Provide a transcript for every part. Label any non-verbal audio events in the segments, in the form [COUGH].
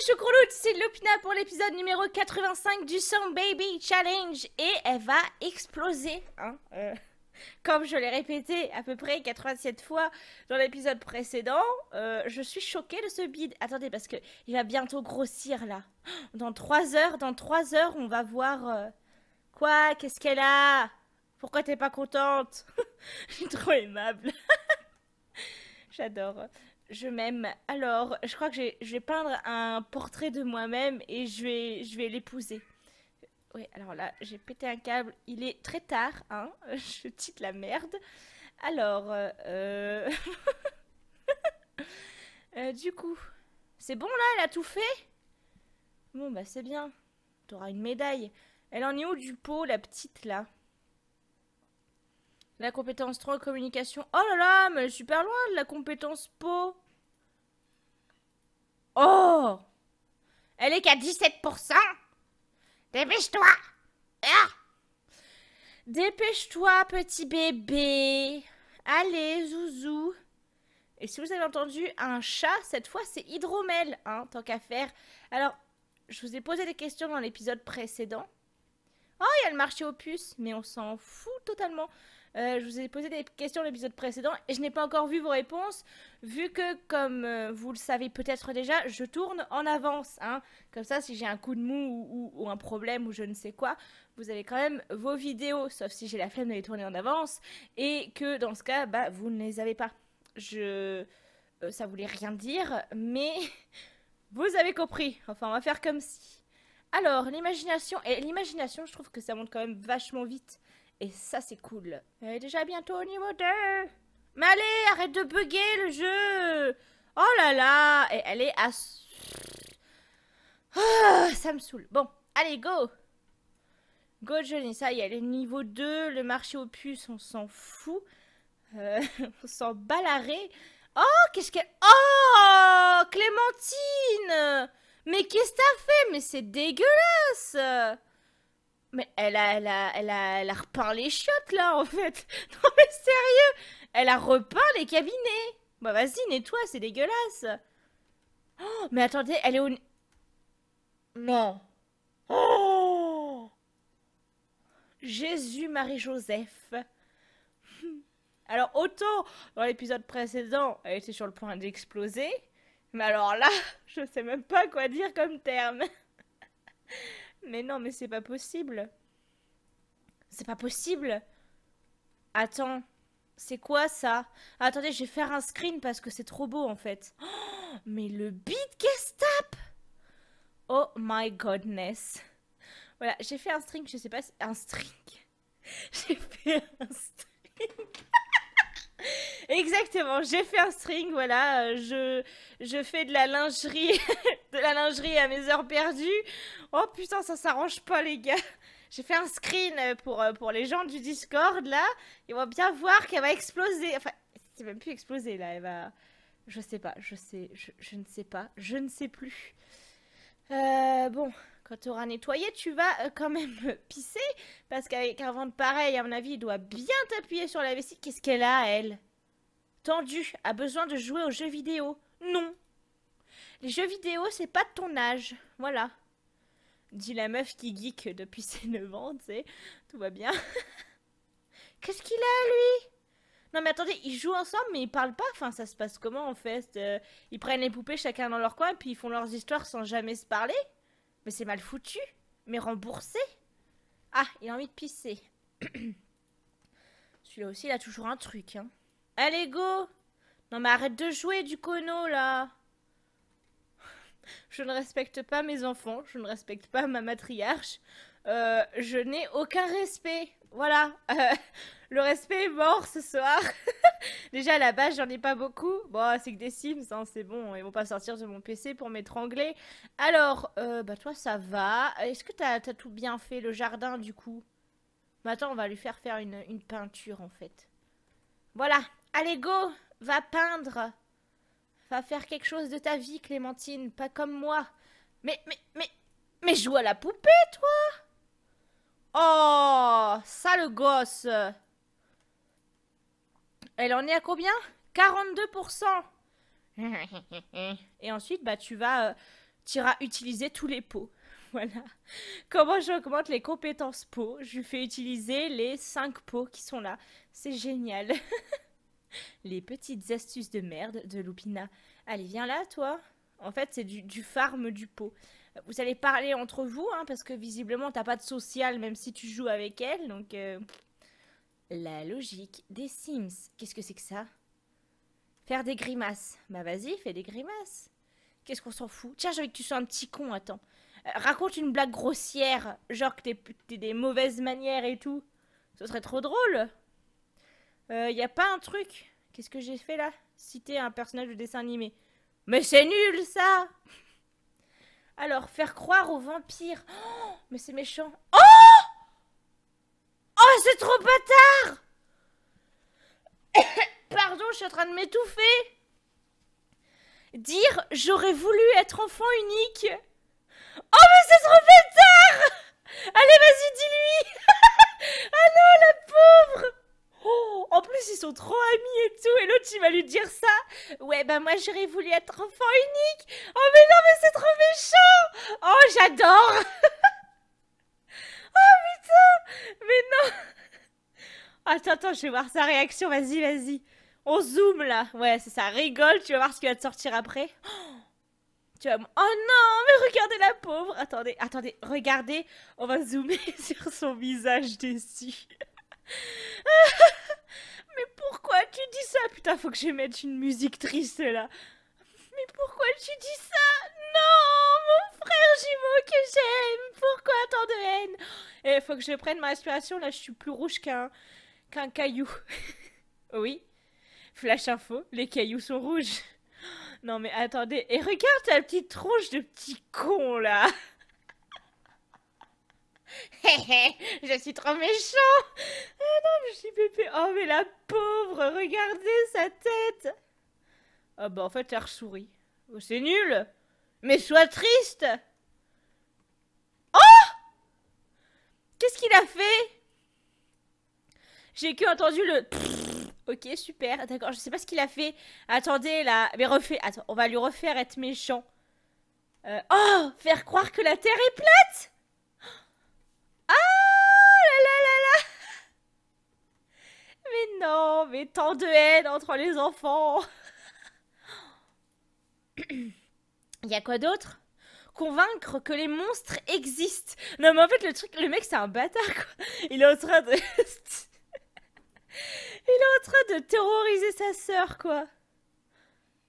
Salut choucrouloute, c'est Lupina pour l'épisode numéro 85 du Song Baby Challenge et elle va exploser, hein, euh, [LAUGHS] comme je l'ai répété à peu près 87 fois dans l'épisode précédent. Euh, je suis choquée de ce bide. Attendez, parce que il va bientôt grossir là. [GASPS] Dans 3 heures, dans 3 heures, on va voir... Euh, quoi Qu'est-ce qu'elle a Pourquoi t'es pas contente [LAUGHS] Je trop aimable. [LAUGHS] J'adore je m'aime. Alors, je crois que je vais peindre un portrait de moi-même et je vais, je vais l'épouser. Oui, alors là, j'ai pété un câble. Il est très tard, hein. [LAUGHS] Je tite la merde. Alors, euh, [LAUGHS] euh... du coup, c'est bon là, elle a tout fait Bon, bah c'est bien. T'auras une médaille. Elle en est où du pot, la petite là la compétence 3, communication. Oh là là, mais super loin de la compétence pot Oh Elle est qu'à 17% Dépêche-toi ah! Dépêche-toi, petit bébé Allez, zouzou Et si vous avez entendu un chat, cette fois, c'est hydromel, hein, tant qu'à faire. Alors, je vous ai posé des questions dans l'épisode précédent. Oh, il y a le marché aux puces, mais on s'en fout totalement. Euh, je vous ai posé des questions l'épisode précédent et je n'ai pas encore vu vos réponses, vu que, comme euh, vous le savez peut-être déjà, je tourne en avance. Hein. Comme ça, si j'ai un coup de mou ou, un problème ou je ne sais quoi, vous avez quand même vos vidéos, sauf si j'ai la flemme de les tourner en avance et que dans ce cas, bah, vous ne les avez pas. Je. Euh, ça voulait rien dire, mais [LAUGHS] vous avez compris. Enfin, on va faire comme si. Alors, l'imagination, et l'imagination, je trouve que ça monte quand même vachement vite ça c'est cool. Et déjà bientôt au niveau 2 Mais allez, arrête de bugger le jeu Oh là là Et elle est à... Ah, ça me saoule. Bon, allez, go Go Johnny, ça y est, elle niveau 2, le marché aux puces, on s'en fout. Euh, [LAUGHS] on s'en bat Oh, qu'est-ce qu'elle... Oh Clémentine Mais qu'est-ce que t'as fait Mais c'est dégueulasse mais elle a, elle a, elle a, repeint les chiottes, là, en fait. [LAUGHS] Non, mais sérieux Elle a repeint les cabinets. Bah, vas-y, nettoie, c'est dégueulasse. Oh, mais attendez, elle est au... Non. Oh Jésus, Marie-Joseph. [LAUGHS] Alors, autant dans l'épisode précédent, elle était sur le point d'exploser. Mais alors là, [LAUGHS] je sais même pas quoi dire comme terme. Mais non, mais c'est pas possible. C'est pas possible. Attends, c'est quoi ça Attendez, je vais faire un screen parce que c'est trop beau en fait. Oh, mais le beat tape Oh my godness. Voilà, j'ai fait un string, je sais pas si... Un string [LAUGHS] J'ai fait un string [LAUGHS] Exactement, j'ai fait un string, voilà, euh, je, je fais de la lingerie, [LAUGHS] de la lingerie à mes heures perdues. Oh putain, ça s'arrange pas les gars. [LAUGHS] J'ai fait un screen euh, pour, euh, pour les gens du Discord là, ils vont bien voir qu'elle va exploser. Enfin, c'est même plus exploser là, elle va... Je sais pas, je sais, je, ne sais pas, je ne sais plus. Euh, bon, quand tu auras nettoyé, tu vas quand même [LAUGHS] pisser. Parce qu'avec un ventre pareil, à mon avis, il doit bien t'appuyer sur la vessie. Qu'est-ce qu'elle a, elle tendu, a besoin de jouer aux jeux vidéo. Non. Les jeux vidéo, c'est pas de ton âge. Voilà. Dit la meuf qui geek depuis [LAUGHS] ses 9 ans, tu sais. Tout va bien. [LAUGHS] Qu'est-ce qu'il a, lui Non, mais attendez, ils jouent ensemble, mais ils parlent pas. Enfin, ça se passe comment, en fait euh, Ils prennent les poupées chacun dans leur coin, puis ils font leurs histoires sans jamais se parler Mais c'est mal foutu. Mais remboursé Ah, il a envie de pisser. [CLEARS THROAT] Celui-là aussi, il a toujours un truc, hein. Allez, go Non mais arrête de jouer du cono, là Je ne respecte pas mes enfants, je ne respecte pas ma matriarche, euh, je n'ai aucun respect. Voilà, euh, le respect est mort ce soir. [LAUGHS] Déjà à la base j'en ai pas beaucoup. Bon c'est que des Sims, hein, c'est bon, ils vont pas sortir de mon PC pour m'étrangler. Alors, euh, bah toi ça va. Est-ce que t'as as tout bien fait le jardin du coup Maintenant on va lui faire faire une, une peinture en fait. Voilà, Allez, go Va peindre Va faire quelque chose de ta vie, Clémentine, pas comme moi. Mais, mais, mais, mais joue à la poupée, toi Oh Sale gosse Elle en est à combien 42% Et ensuite, bah, tu vas... Euh, utiliser tous les pots. [LAUGHS] Voilà. Comment j'augmente les compétences pots Je lui fais utiliser les 5 pots qui sont là. C'est génial [LAUGHS] les petites astuces de merde de Lupina. Allez, viens là, toi. En fait, c'est du, farm du pot. Vous allez parler entre vous, hein, parce que visiblement, t'as pas de social, même si tu joues avec elle, donc... Euh, la logique des Sims. Qu'est-ce que c'est que ça Faire des grimaces. Bah vas-y, fais des grimaces. Qu'est-ce qu'on s'en fout Tiens, je que tu sois un petit con, attends. Euh, raconte une blague grossière, genre que t'es des mauvaises manières et tout. Ce serait trop drôle il euh, a pas un truc. Qu'est-ce que j'ai fait là Citer un personnage de dessin animé. Mais c'est nul ça Alors, faire croire aux vampires. Oh, mais c'est méchant. Oh Oh, c'est trop bâtard [COUGHS] Pardon, je suis en train de m'étouffer. Dire j'aurais voulu être enfant unique. Oh, mais c'est trop bâtard Allez, vas-y, dis-lui [LAUGHS] Ah non, la pauvre Oh, en plus, ils sont trop amis et tout. Et l'autre, il va lui dire ça. Ouais, ben moi, j'aurais voulu être enfant unique. Oh, mais non, mais c'est trop méchant. Oh, j'adore. [LAUGHS] oh, putain. Mais non. Attends, attends, je vais voir sa réaction. Vas-y, vas-y. On zoome là. Ouais, c'est ça. Rigole, tu vas voir ce qui va te sortir après. [GASPS] tu oh non, mais regardez la pauvre. Attendez, attendez, regardez. On va zoomer [LAUGHS] sur son visage déçu. [LAUGHS] Mais pourquoi tu dis ça Putain, faut que je mette une musique triste là. Mais pourquoi tu dis ça Non, mon frère jumeau que j'aime. Pourquoi tant de haine Et eh, faut que je prenne ma respiration. Là, je suis plus rouge qu'un qu'un caillou. [LAUGHS] oui. Flash info, les cailloux sont rouges. [GASPS] Non mais attendez, et regarde ta petite tronche de petit con là je suis trop méchant. Ah non, mais je suis bébé. Oh, mais la pauvre, regardez sa tête. Ah bah en fait, elle sourit. Oh, c'est nul. Mais sois triste. Oh Qu'est-ce qu'il a fait J'ai que entendu le... Ok, super. D'accord, je sais pas ce qu'il a fait. Attendez, là. Mais refais. Attends, on va lui refaire être méchant. Euh... Oh Faire croire que la Terre est plate non, mais tant de haine entre les enfants. Il y a quoi d'autre Convaincre que les monstres existent. Non, mais en fait, le truc, le mec, c'est un bâtard, quoi. Il est en train de. [LAUGHS] Il est en train de terroriser sa soeur quoi.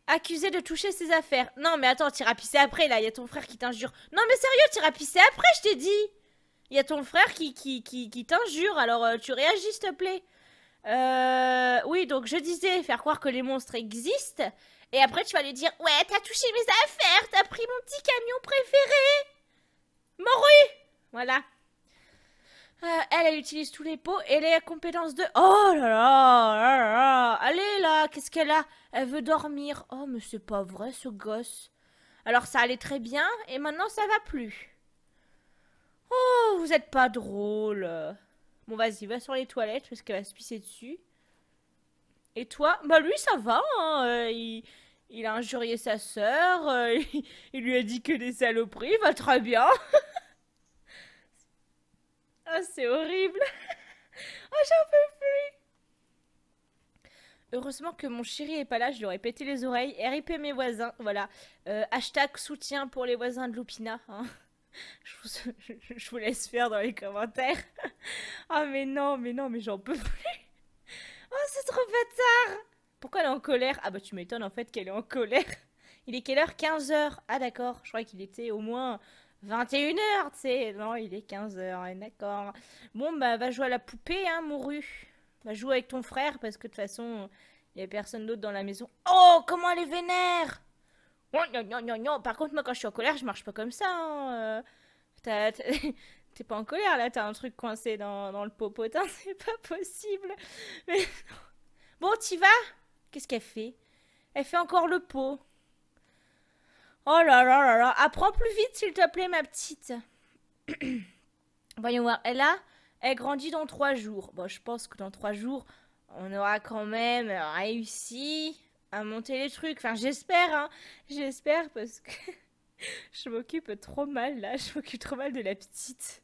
Accusé de toucher ses affaires. Non, mais attends, t'iras pisser après, là. Il y a ton frère qui t'injure. Non, mais sérieux, t'iras pisser après, je t'ai dit. Il y a ton frère qui, qui, qui, qui t'injure, alors euh, tu réagis, s'il te plaît. Euh, oui, donc je disais faire croire que les monstres existent. Et après, tu vas lui dire Ouais, t'as touché mes affaires, t'as pris mon petit camion préféré. Morue Voilà. Euh, elle, elle utilise tous les pots et les compétences de. Oh là là, Allez là, qu'est-ce qu'elle a Elle veut dormir. Oh, mais c'est pas vrai ce gosse. Alors ça allait très bien et maintenant ça va plus. Oh, vous êtes pas drôle. Bon, vas-y, va sur les toilettes parce qu'elle va se pisser dessus. Et toi Bah, lui, ça va, hein, euh, il, a injurié sa sœur, euh, [LAUGHS] il, lui a dit que des saloperies, va très bien. [LAUGHS] ah, c'est horrible. [LAUGHS] ah, j'en peux plus. Heureusement que mon chéri est pas là, je lui aurais pété les oreilles. RIP mes voisins, voilà. Euh, hashtag soutien pour les voisins de Lupina. Hein. [LAUGHS] je vous, laisse faire dans les commentaires. [LAUGHS] Ah, mais non, mais non, mais j'en peux plus. [LAUGHS] Oh, c'est trop bâtard Pourquoi elle est en colère Ah bah tu m'étonnes en fait qu'elle est en colère. Il est quelle heure 15h. Ah d'accord, je crois qu'il était au moins 21h, tu sais. Non, il est 15h, hein, d'accord. Bon bah va jouer à la poupée, hein, mouru. Va jouer avec ton frère parce que de toute façon, il n'y a personne d'autre dans la maison. Oh, comment elle est vénère Oh, Par contre, moi, quand je suis en colère, je marche pas comme ça. Hein, euh. [LAUGHS] T'es pas en colère là, t'as un truc coincé dans, le popotin, [LAUGHS] c'est pas possible. Bon, t'y vas Qu'est-ce qu'elle fait Elle fait encore le pot. Oh là là là là, apprends plus vite s'il te plaît ma petite. [CLEARS THROAT] Voyons voir, elle a, elle grandit dans trois jours. Bon, je pense que dans trois jours, on aura quand même réussi à monter les trucs. Enfin, j'espère, hein. J'espère parce que [LAUGHS] je m'occupe trop mal là. Je m'occupe trop mal de la petite.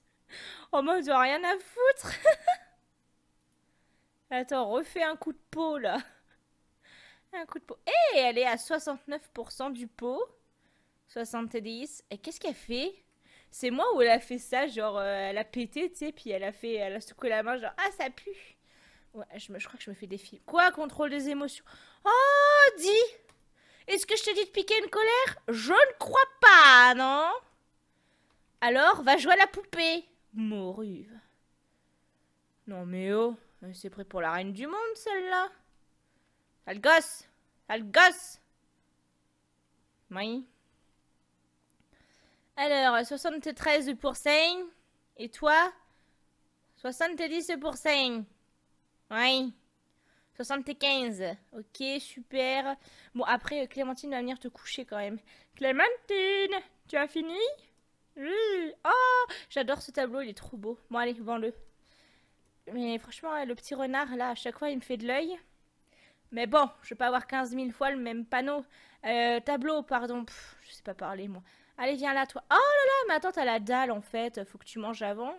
Oh, moi, je rien à foutre. [LAUGHS] Attends, refais un coup de peau là. Un coup de peau. Et eh, elle est à 69% du pot. 70. Et qu'est-ce qu'elle fait C'est moi où elle a fait ça, genre euh, elle a pété, tu sais, puis elle a fait, elle a secoué la main, genre ah ça pue. Ouais, je, crois que je me fais des films. Quoi, contrôle des émotions Oh, dis Est-ce que je te dis de piquer une colère Je ne crois pas, non Alors, va jouer à la poupée. Moruve. Non mais oh, c'est prêt pour la reine du monde, celle-là. Sale gosse Sale gosse Oui. Alors, 73% et toi pour 70% oui. 75. Ok, super. Bon, après, euh, Clémentine va venir te coucher quand même. Clémentine, tu as fini Oui. Mmh. Oh, j'adore ce tableau, il est trop beau. Bon, allez, vends-le. Mais franchement, le petit renard, là, à chaque fois, il me fait de l'œil. Mais bon, je vais pas avoir 15 000 fois le même panneau. Euh, tableau, pardon. Je je sais pas parler, moi. Allez, viens là, toi. Oh là là, mais attends, t'as la dalle, en fait. Faut que tu manges avant.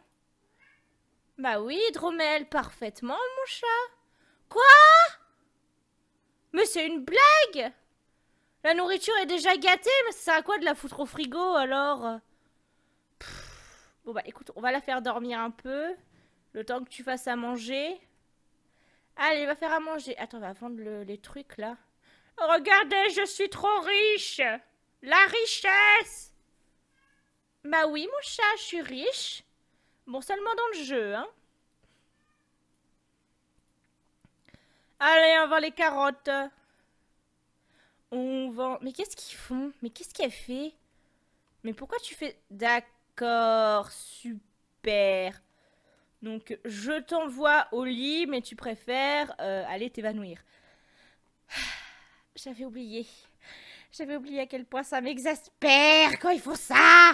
Bah oui, Dromel, parfaitement, mon chat. Quoi Mais c'est une blague La nourriture est déjà gâtée, mais ça sert à quoi de la foutre au frigo, alors Bon bah écoute, on va la faire dormir un peu, le temps que tu fasses à manger. Allez, va faire à manger. Attends, on va vendre les trucs, là. Regardez, je suis trop riche La richesse Bah oui, mon chat, je suis riche Bon, seulement dans le jeu, hein. Allez, on vend les carottes. On vend... Mais qu'est-ce qu'ils font Mais qu'est-ce a fait Mais pourquoi tu fais... D'accord, super. Donc, je t'envoie au lit, mais tu préfères euh, aller t'évanouir. [SIGHS] J'avais oublié. J'avais oublié à quel point ça m'exaspère quand ils font ça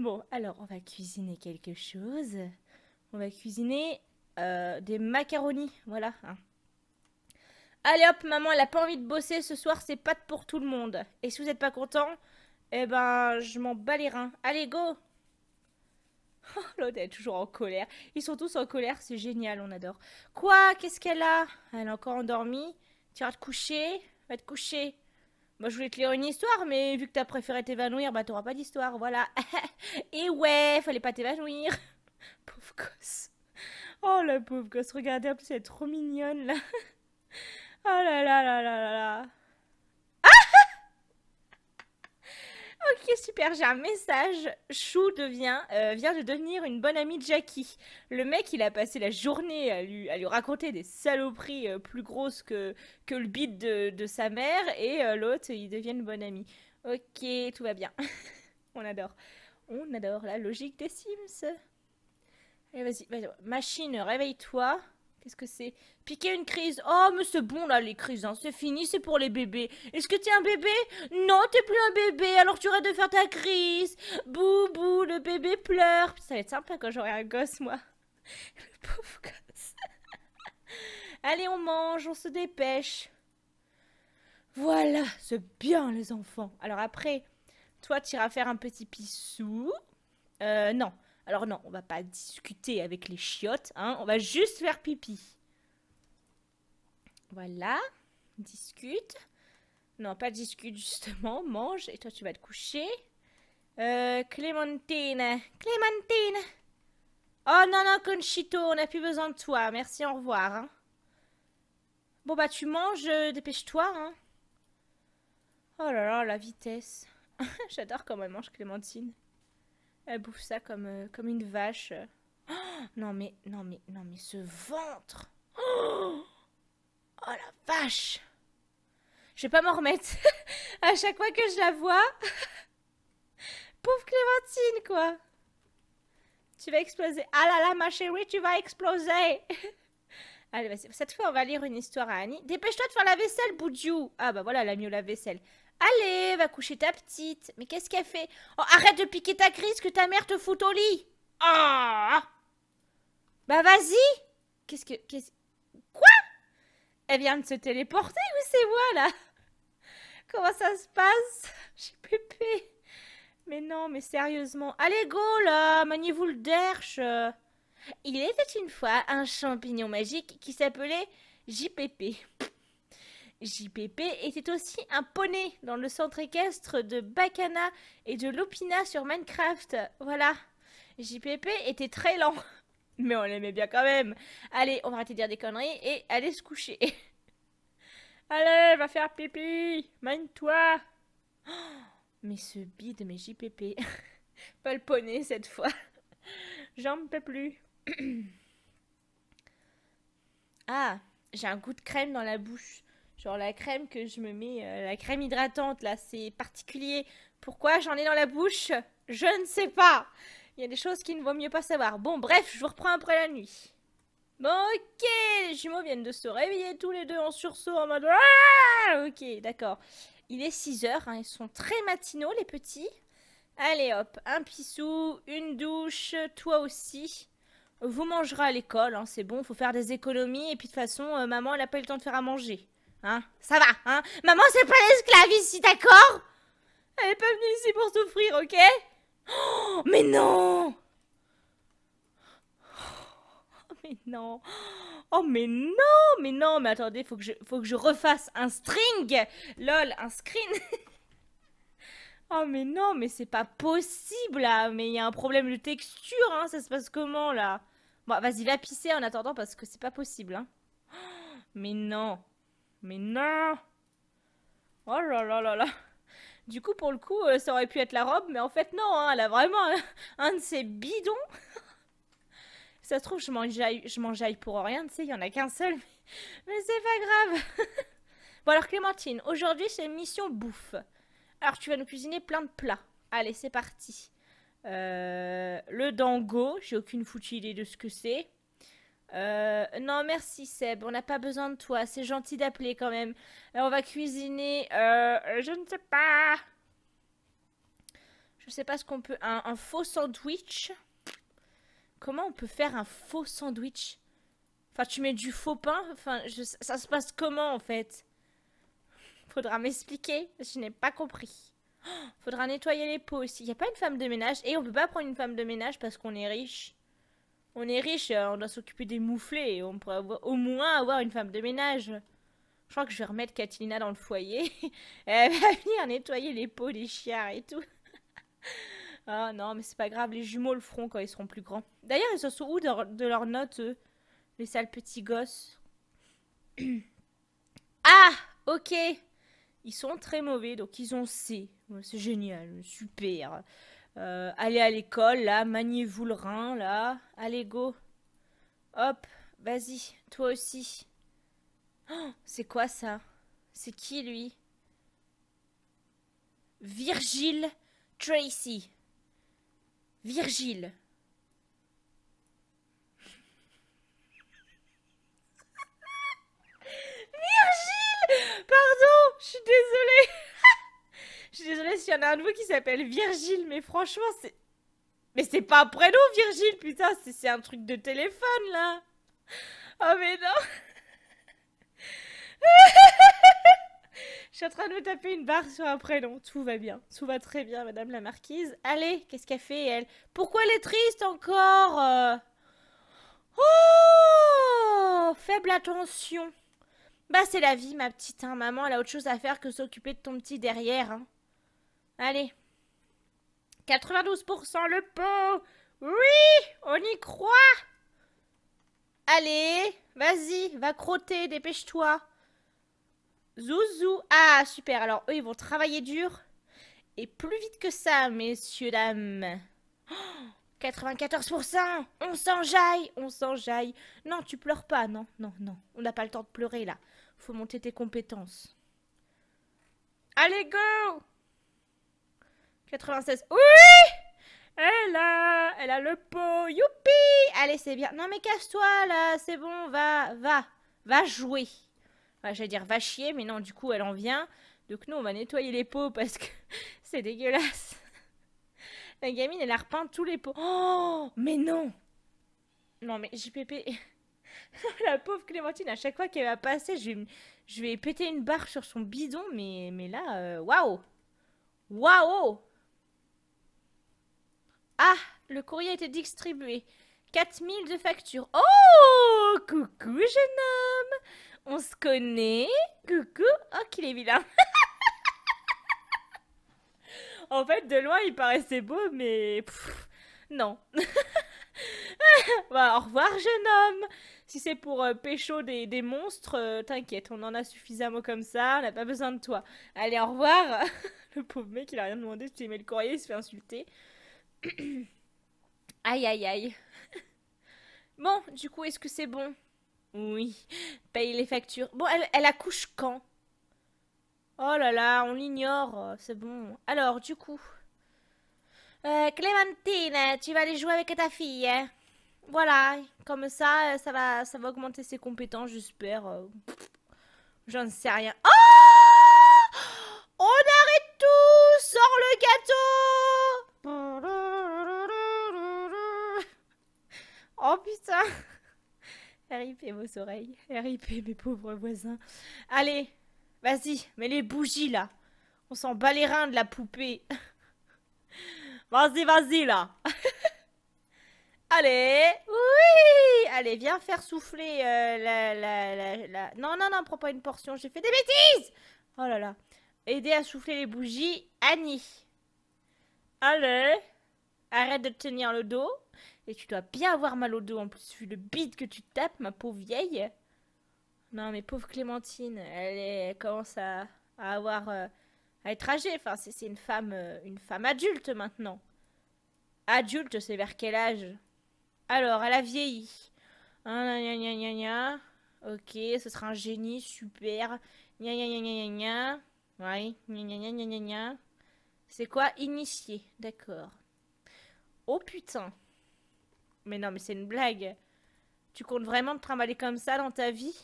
Bon, alors on va cuisiner quelque chose. On va cuisiner euh, des macaronis, voilà. Hein. Allez hop, maman, elle a pas envie de bosser ce soir, c'est pas pour tout le monde. Et si vous n'êtes pas content, eh ben, je m'en bats les reins. Allez, go [LAUGHS] Oh, l'autre est toujours en colère. Ils sont tous en colère, c'est génial, on adore. Quoi Qu'est-ce qu'elle a Elle est encore endormie Tu vas te coucher Va te coucher. Moi, je voulais te lire une histoire, mais vu que t'as préféré t'évanouir, bah t'auras pas d'histoire, voilà. [LAUGHS] Et ouais, fallait pas t'évanouir. [LAUGHS] Pauvre gosse. Oh la pauvre gosse, regardez, en plus elle est trop mignonne là. [LAUGHS] Oh là là là là là là. est super, j'ai un message. Chou devient, euh, vient de devenir une bonne amie de Jackie. Le mec, il a passé la journée à lui, à lui raconter des saloperies euh, plus grosses que, que le bid de, sa mère, et euh, l'autre, il devient une bonne amie. Ok, tout va bien. [LAUGHS] On adore. On adore la logique des Sims. Allez, vas-y, vas machine, réveille-toi. Qu'est-ce que c'est Piquer une crise. Oh, mais c'est bon là, les crises, hein. c'est fini, c'est pour les bébés. Est-ce que t'es un bébé Non, t'es plus un bébé, alors tu aurais de faire ta crise. Boubou, le bébé pleure. Ça va être sympa quand j'aurai un gosse, moi. [LAUGHS] Le pauvre gosse. [LAUGHS] Allez, on mange, on se dépêche. Voilà, c'est bien, les enfants. Alors après, toi, tu iras faire un petit pissou. Euh, non. Alors non, on va pas discuter avec les chiottes, hein, on va juste faire pipi. Voilà, discute. Non, pas discute justement, mange et toi tu vas te coucher. Euh, Clémentine, Clémentine. Oh non, non, Conchito, on n'a plus besoin de toi, merci, au revoir. Hein. Bon bah tu manges, euh, dépêche-toi. Hein. Oh là là, la vitesse. [LAUGHS] J'adore comment elle mange Clémentine. Elle bouffe ça comme, euh, comme une vache. Oh, non mais, non mais, non mais ce ventre Oh, la vache Je vais pas m'en remettre. [LAUGHS] à chaque fois que je la vois... [LAUGHS] Pauvre Clémentine, quoi Tu vas exploser. Ah là là, ma chérie, tu vas exploser [LAUGHS] Allez, vas-y. Cette fois, on va lire une histoire à Annie. Dépêche-toi de faire la vaisselle, Boudjou Ah bah voilà, elle a mis la vaisselle. Allez, va coucher ta petite. Mais qu'est-ce qu'elle fait oh, Arrête de piquer ta crise que ta mère te fout au lit. Ah Bah vas-y. Qu'est-ce que... Quoi Elle vient de se téléporter ou c'est moi là Comment ça se passe J'ai pépé. Mais non, mais sérieusement. Allez, go là, maniez derche. Il était une fois un champignon magique qui s'appelait JPP. JPP était aussi un poney dans le centre équestre de Bacana et de Lopina sur Minecraft. Voilà. JPP était très lent. [LAUGHS] Mais on l'aimait bien quand même. Allez, on va arrêter de dire des conneries et aller se coucher. [LAUGHS] Allez, va faire pipi. Mine-toi. [GASPS] mais ce bide, mais JPP. [LAUGHS] Pas le poney cette fois. J'en peux plus. [CLEARS THROAT] ah, j'ai un goût de crème dans la bouche. Genre la crème que je me mets, euh, la crème hydratante, là, c'est particulier. Pourquoi j'en ai dans la bouche Je ne sais pas. Il y a des choses qu'il ne vaut mieux pas savoir. Bon, bref, je vous reprends après la nuit. Bon, ok, les jumeaux viennent de se réveiller tous les deux en sursaut en mode... Ah, ok, d'accord. Il est 6 heures, hein, ils sont très matinaux les petits. Allez hop, un pissou, une douche, toi aussi. Vous mangerez à l'école, hein, c'est bon, faut faire des économies. Et puis de toute façon, euh, maman, elle n'a pas eu le temps de faire à manger. Hein Ça va, hein Maman, c'est pas l'esclave ici, d'accord Elle est pas venue ici pour souffrir, ok oh, Mais non oh, Mais non Oh mais non, mais non, mais attendez, faut que je, faut que je refasse un string, lol, un screen. [LAUGHS] oh mais non, mais c'est pas possible là, mais il y a un problème de texture, hein, ça se passe comment là Bon, vas-y, va pisser en attendant parce que c'est pas possible, hein. [GASPS] Mais non. Mais non Oh là là là là Du coup, pour le coup, euh, ça aurait pu être la robe, mais en fait, non, hein, elle a vraiment un, de ces bidons. [LAUGHS] ça se trouve, je m'enjaille, je pour rien, tu sais, il y en a qu'un seul, mais, c'est pas grave. [LAUGHS] bon alors Clémentine, aujourd'hui c'est mission bouffe. Alors tu vas nous cuisiner plein de plats. Allez, c'est parti. Euh, le dango, j'ai aucune foutue idée de ce que c'est. Euh, non, merci Seb, on n'a pas besoin de toi, c'est gentil d'appeler quand même. Alors, euh, on va cuisiner, euh, je ne sais pas. Je ne sais pas ce qu'on peut... Un, faux sandwich Comment on peut faire un faux sandwich Enfin, tu mets du faux pain Enfin, ça se passe comment en fait Faudra m'expliquer, je n'ai pas compris. Oh, faudra nettoyer les pots aussi. Il n'y a pas une femme de ménage et on ne peut pas prendre une femme de ménage parce qu'on est riche. On est riche, euh, on doit s'occuper des mouflés, on pourrait au moins avoir une femme de ménage. Je crois que je vais remettre Catilina dans le foyer. [LAUGHS] Elle va venir nettoyer les peaux des chiards et tout. [LAUGHS] ah non, mais c'est pas grave, les jumeaux le feront quand ils seront plus grands. D'ailleurs, ils se sont où de, leur, de leurs notes, eux Les sales petits gosses. [CLEARS THROAT] ah Ok ils sont très mauvais, donc ils ont C. C'est génial, super. Euh, allez à l'école, là, maniez-vous le rein, là. Allez, go. Hop, vas-y, toi aussi. Oh, c'est quoi ça C'est qui, lui Virgile Tracy. Virgile. [LAUGHS] Virgile Pardon, je suis désolée. Je suis désolée s'il y en a un de qui s'appelle Virgile, mais franchement, c'est. Mais c'est pas un prénom, Virgile, putain, c'est un truc de téléphone, là Oh, mais non Je suis en train de me taper une barre sur un prénom. Tout va bien. Tout va très bien, madame la marquise. Allez, qu'est-ce qu'elle fait, elle Pourquoi elle est triste encore Oh Faible attention. Bah, c'est la vie, ma petite. Hein. Maman, elle a autre chose à faire que s'occuper de ton petit derrière. Hein. Allez. 92% le pot. Oui, on y croit. Allez, vas-y, va crotter, dépêche-toi. Zouzou. Ah, super. Alors, eux, ils vont travailler dur. Et plus vite que ça, messieurs, dames. 94% On s'enjaille On s'enjaille Non, tu pleures pas, non, non, non. On n'a pas le temps de pleurer, là. Faut monter tes compétences. Allez, go 96. Oui Elle a, elle a le pot. Youpi Allez, c'est bien. Non, mais casse-toi, là. C'est bon, va, va. Va jouer. Enfin, J'allais dire va chier, mais non, du coup, elle en vient. Donc nous, on va nettoyer les pots parce que [LAUGHS] c'est dégueulasse. La gamine, elle a repeint tous les pots. Oh Mais non Non, mais JPP... [LAUGHS] la pauvre Clémentine, à chaque fois qu'elle va passer, je vais, péter une barre sur son bidon. Mais, mais là, euh, waouh Waouh ah, le courrier a été distribué. 4000 de factures. Oh Coucou, jeune homme On se connaît Coucou Oh, qu'il est vilain [LAUGHS] En fait, de loin, il paraissait beau, mais... non. [LAUGHS] bah, au revoir, jeune homme Si c'est pour euh, pécho des, monstres, euh, t'inquiète, on en a suffisamment comme ça, on n'a pas besoin de toi. Allez, au revoir [LAUGHS] Le pauvre mec, il a rien demandé, tu lui mets le courrier, il se fait insulter. [COUGHS] aïe, aïe, aïe. [LAUGHS] Bon, du coup, est-ce que c'est bon Oui, paye les factures. Bon, elle, accouche quand Oh là là, on l'ignore, c'est bon. Alors, du coup... Euh, Clémentine, tu vas aller jouer avec ta fille. Hein? voilà, comme ça, euh, ça va, ça va augmenter ses compétences, j'espère. Euh, j'en sais rien. Oh vos oreilles. RIP mes pauvres voisins. Allez, vas-y, mets les bougies là. On s'en bat les reins de la poupée. [LAUGHS] vas-y, vas-y là. [LAUGHS] Allez, oui Allez, viens faire souffler euh, la, Non, non, non, prends pas une portion, j'ai fait des bêtises Oh là là. Aider à souffler les bougies, Annie. Allez, arrête de tenir le dos. Et tu dois bien avoir mal au dos en plus, vu le bide que tu tapes, ma pauvre vieille. Non, mais pauvre Clémentine, elle, est, commence à, avoir. à être âgée. Enfin, c'est une femme, une femme adulte maintenant. Adulte, c'est vers quel âge Alors, elle a vieilli. Ok, ce sera un génie, super. Ouais, C'est quoi Initié, d'accord. Oh putain. Mais non, mais c'est une blague. Tu comptes vraiment te trimballer comme ça dans ta vie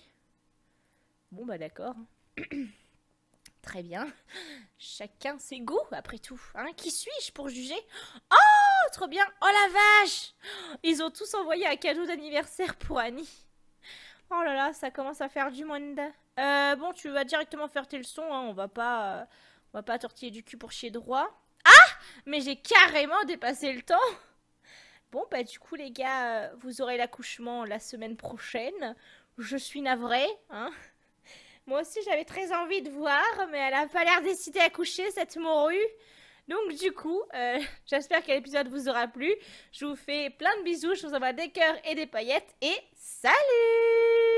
Bon, bah d'accord. [CLEARS THROAT] Très bien. Chacun ses goûts, après tout. Hein Qui suis-je pour juger Oh, trop bien Oh la vache Ils ont tous envoyé un cadeau d'anniversaire pour Annie. Oh là là, ça commence à faire du monde. Euh, bon, tu vas directement faire tes leçons, hein. on va pas... Euh, on va pas tortiller du cul pour chier droit. Ah Mais j'ai carrément dépassé le temps bon, bah du coup les gars, euh, vous aurez l'accouchement la semaine prochaine. Je suis navrée, hein. [LAUGHS] Moi aussi j'avais très envie de voir, mais elle a pas l'air décidée à coucher cette morue. Donc du coup, euh, [LAUGHS] j'espère que l'épisode vous aura plu. Je vous fais plein de bisous, je vous envoie des cœurs et des paillettes et salut